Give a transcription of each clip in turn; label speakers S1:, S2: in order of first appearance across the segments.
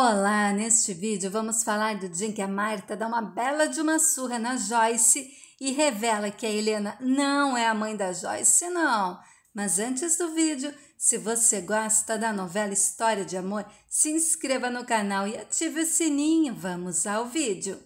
S1: Olá! Neste vídeo vamos falar do dia em que a Marta dá uma bela de uma surra na Joyce e revela que a Helena não é a mãe da Joyce, não. Mas antes do vídeo, se você gosta da novela História de Amor, se inscreva no canal e ative o sininho. Vamos ao vídeo.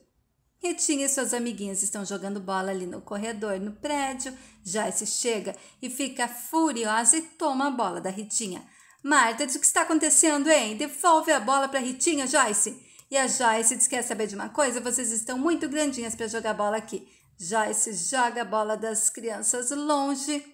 S1: Ritinha e suas amiguinhas estão jogando bola ali no corredor, no prédio. Joyce chega e fica furiosa e toma a bola da Ritinha. Marta, diz o que está acontecendo, hein? Devolve a bola para Ritinha, Joyce. E a Joyce diz: quer saber de uma coisa? Vocês estão muito grandinhas para jogar bola aqui. Joyce joga a bola das crianças longe.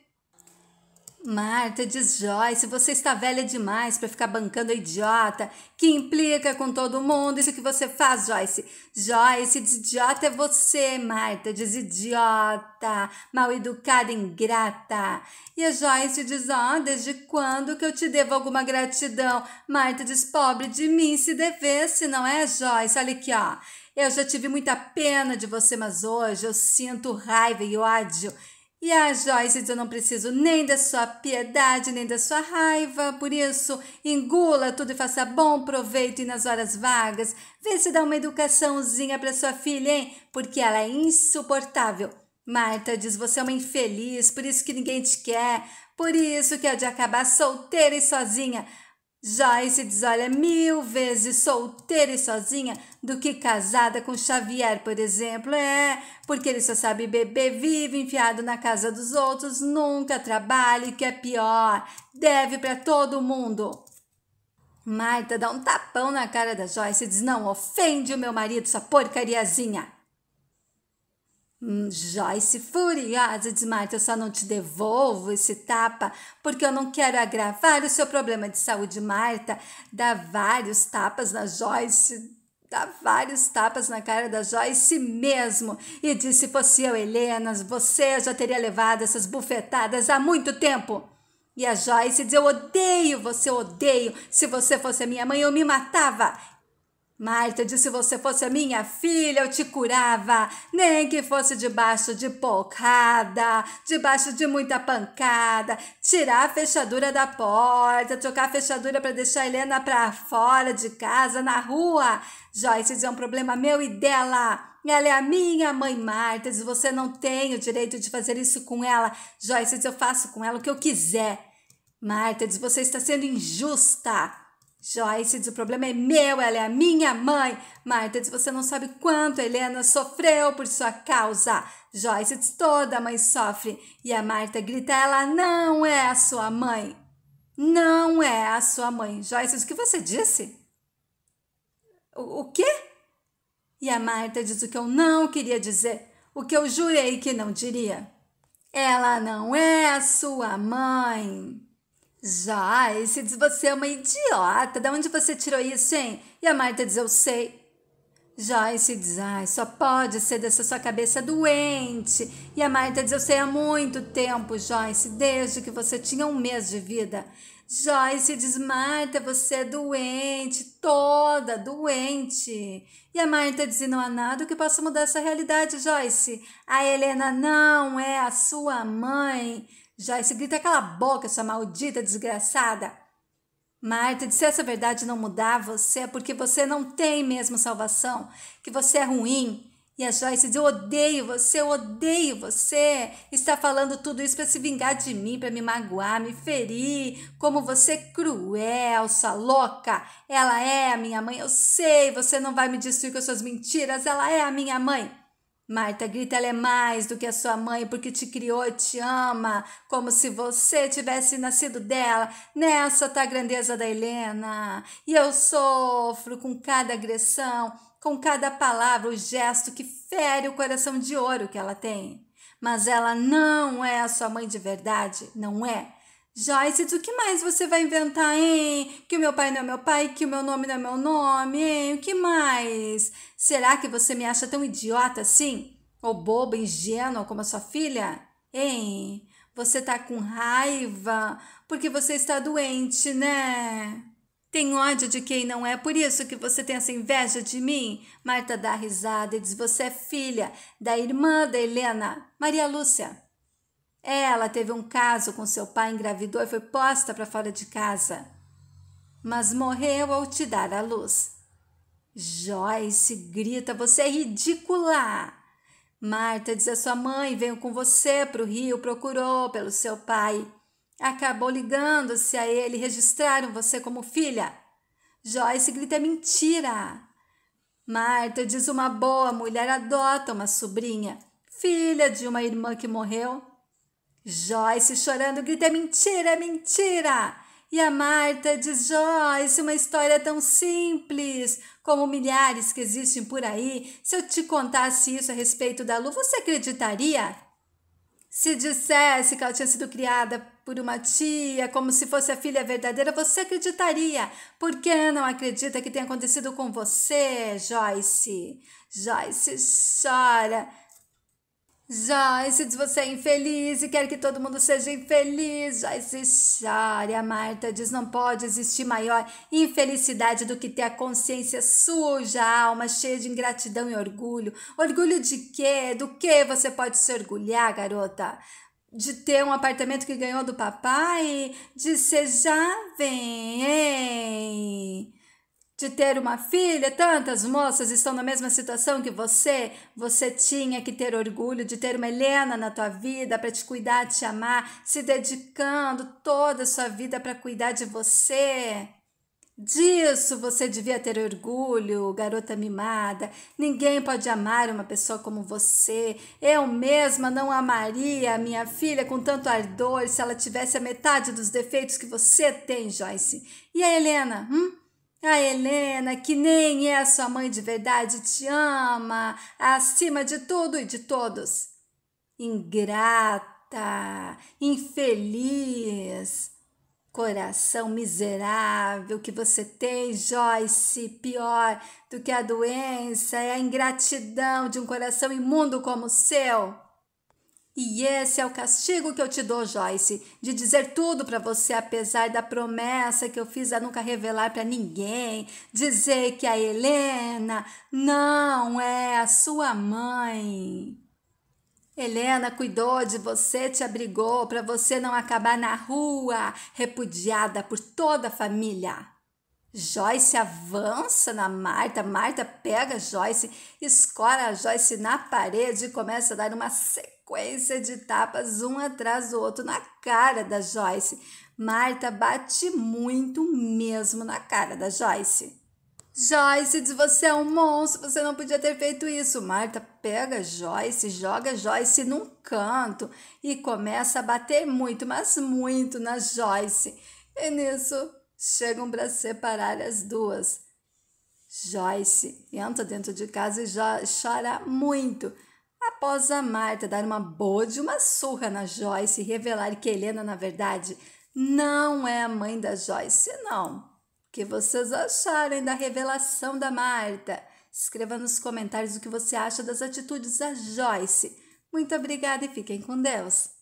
S1: Marta diz Joyce, você está velha demais para ficar bancando a idiota que implica com todo mundo. Isso que você faz, Joyce. Joyce diz idiota é você, Marta diz idiota, mal educada, ingrata. E a Joyce diz: ó, oh, desde quando que eu te devo alguma gratidão? Marta diz: pobre de mim, se devesse, não é, Joyce? Olha aqui, ó. Eu já tive muita pena de você, mas hoje eu sinto raiva e ódio. E a Joyce diz: Eu não preciso nem da sua piedade, nem da sua raiva, por isso engula tudo e faça bom proveito e nas horas vagas. Vê se dá uma educaçãozinha para sua filha, hein? Porque ela é insuportável. Marta diz: Você é uma infeliz, por isso que ninguém te quer, por isso que é de acabar solteira e sozinha. Joyce diz: olha, mil vezes solteira e sozinha do que casada com Xavier, por exemplo. É, porque ele só sabe beber, vive enfiado na casa dos outros, nunca trabalha e que é pior, deve para todo mundo. Marta dá um tapão na cara da Joyce e diz: não, ofende o meu marido, essa porcariazinha. Hum, Joyce, furiosa Marta, eu só não te devolvo esse tapa porque eu não quero agravar o seu problema de saúde, Marta. Dá vários tapas na Joyce, dá vários tapas na cara da Joyce mesmo. E disse: se fosse eu, Helena, você já teria levado essas bufetadas há muito tempo. E a Joyce diz: Eu odeio você, eu odeio. Se você fosse a minha mãe, eu me matava. Marta disse: se você fosse a minha filha, eu te curava, nem que fosse debaixo de porrada, debaixo de muita pancada, tirar a fechadura da porta, trocar a fechadura para deixar a Helena para fora de casa, na rua. Joyce é um problema meu e dela. Ela é a minha mãe Marta, diz: você não tem o direito de fazer isso com ela. Joyce diz: eu faço com ela o que eu quiser. Marta diz: você está sendo injusta. Joyce diz: o problema é meu, ela é a minha mãe. Marta diz: você não sabe quanto Helena sofreu por sua causa. Joyce diz: toda mãe sofre. E a Marta grita: ela não é a sua mãe. Não é a sua mãe. Joyce diz: o que você disse? O, o quê? E a Marta diz o que eu não queria dizer, o que eu jurei que não diria. Ela não é a sua mãe. Já, ah, diz você é uma idiota. Da onde você tirou isso, hein? E a Marta diz eu sei. Joyce diz: Ai, só pode ser dessa sua cabeça doente. E a Marta diz: Eu sei há muito tempo, Joyce, desde que você tinha um mês de vida. Joyce diz: Marta, você é doente, toda doente. E a Marta diz: Não há nada que possa mudar essa realidade, Joyce. A Helena não é a sua mãe. Joyce grita: é Cala a boca, sua maldita desgraçada! Marta, se essa verdade não mudar você é porque você não tem mesmo salvação, que você é ruim. E a Joyce diz: Eu odeio você, eu odeio você. Está falando tudo isso para se vingar de mim, para me magoar, me ferir. Como você é cruel, sua louca. Ela é a minha mãe, eu sei. Você não vai me destruir com as suas mentiras. Ela é a minha mãe. Marta, grita, ela é mais do que a sua mãe, porque te criou e te ama, como se você tivesse nascido dela. Nessa tá a grandeza da Helena. E eu sofro com cada agressão, com cada palavra, o gesto que fere o coração de ouro que ela tem. Mas ela não é a sua mãe de verdade, não é. Joyce, o que mais você vai inventar, hein? Que o meu pai não é meu pai, que o meu nome não é meu nome, hein? O que mais? Será que você me acha tão idiota assim? Ou boba, ingênua como a sua filha? Hein? Você tá com raiva porque você está doente, né? Tem ódio de quem não é, por isso que você tem essa inveja de mim? Marta dá risada e diz: Você é filha da irmã da Helena, Maria Lúcia. Ela teve um caso com seu pai, engravidou e foi posta para fora de casa, mas morreu ao te dar a luz. Joyce grita: Você é ridícula! Marta diz a sua mãe: Venho com você para o Rio, procurou pelo seu pai. Acabou ligando-se a ele, registraram você como filha. Joyce grita: É mentira! Marta diz: Uma boa mulher adota uma sobrinha, filha de uma irmã que morreu. Joyce chorando grita: é mentira, é mentira! E a Marta diz: Joyce, uma história tão simples, como milhares que existem por aí. Se eu te contasse isso a respeito da Lu, você acreditaria? Se dissesse que ela tinha sido criada por uma tia, como se fosse a filha verdadeira, você acreditaria. Por que não acredita que tenha acontecido com você, Joyce? Joyce chora. Joyce diz: você é infeliz e quer que todo mundo seja infeliz. Joyce chora. a Marta diz: não pode existir maior infelicidade do que ter a consciência suja, a alma cheia de ingratidão e orgulho. Orgulho de quê? Do que você pode se orgulhar, garota? de ter um apartamento que ganhou do papai, de ser jovem. Hein? de ter uma filha, tantas moças estão na mesma situação que você. Você tinha que ter orgulho de ter uma Helena na tua vida para te cuidar, te amar, se dedicando toda a sua vida para cuidar de você. Disso você devia ter orgulho, garota mimada. Ninguém pode amar uma pessoa como você. Eu mesma não amaria a minha filha com tanto ardor se ela tivesse a metade dos defeitos que você tem, Joyce. E a Helena, hum? A ah, Helena, que nem é sua mãe de verdade, te ama acima de tudo e de todos. Ingrata, infeliz. Coração miserável que você tem, Joyce, pior do que a doença é a ingratidão de um coração imundo como o seu. E esse é o castigo que eu te dou, Joyce, de dizer tudo para você, apesar da promessa que eu fiz a nunca revelar para ninguém, dizer que a Helena não é a sua mãe. Helena cuidou de você, te abrigou para você não acabar na rua, repudiada por toda a família. Joyce avança na Marta, Marta pega Joyce, escora a Joyce na parede e começa a dar uma sequência de tapas um atrás do outro na cara da Joyce. Marta bate muito mesmo na cara da Joyce. Joyce diz: Você é um monstro, você não podia ter feito isso. Marta pega Joyce, joga Joyce num canto e começa a bater muito, mas muito na Joyce. E nisso chegam para separar as duas. Joyce entra dentro de casa e já chora muito. Após a Marta dar uma boa de uma surra na Joyce e revelar que Helena, na verdade, não é a mãe da Joyce, não. O que vocês acharam da revelação da Marta? Escreva nos comentários o que você acha das atitudes da Joyce. Muito obrigada e fiquem com Deus!